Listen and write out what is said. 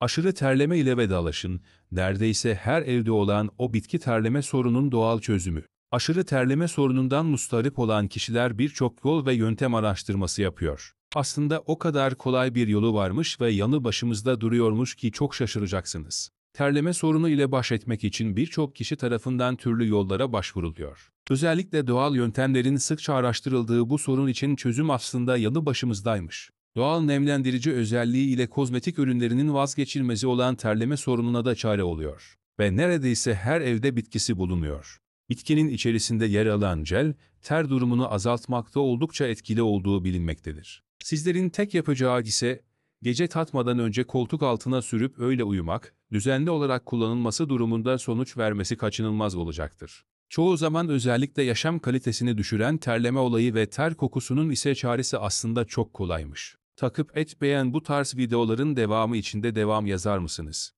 Aşırı terleme ile vedalaşın, neredeyse her evde olan o bitki terleme sorunun doğal çözümü. Aşırı terleme sorunundan mustarip olan kişiler birçok yol ve yöntem araştırması yapıyor. Aslında o kadar kolay bir yolu varmış ve yanı başımızda duruyormuş ki çok şaşıracaksınız. Terleme sorunu ile baş etmek için birçok kişi tarafından türlü yollara başvuruluyor. Özellikle doğal yöntemlerin sıkça araştırıldığı bu sorun için çözüm aslında yanı başımızdaymış. Doğal nemlendirici özelliği ile kozmetik ürünlerinin vazgeçilmezi olan terleme sorununa da çare oluyor. Ve neredeyse her evde bitkisi bulunuyor. Bitkinin içerisinde yer alan jel, ter durumunu azaltmakta oldukça etkili olduğu bilinmektedir. Sizlerin tek yapacağı ise gece tatmadan önce koltuk altına sürüp öyle uyumak, düzenli olarak kullanılması durumunda sonuç vermesi kaçınılmaz olacaktır. Çoğu zaman özellikle yaşam kalitesini düşüren terleme olayı ve ter kokusunun ise çaresi aslında çok kolaymış. Takip et beğen bu tarz videoların devamı içinde devam yazar mısınız?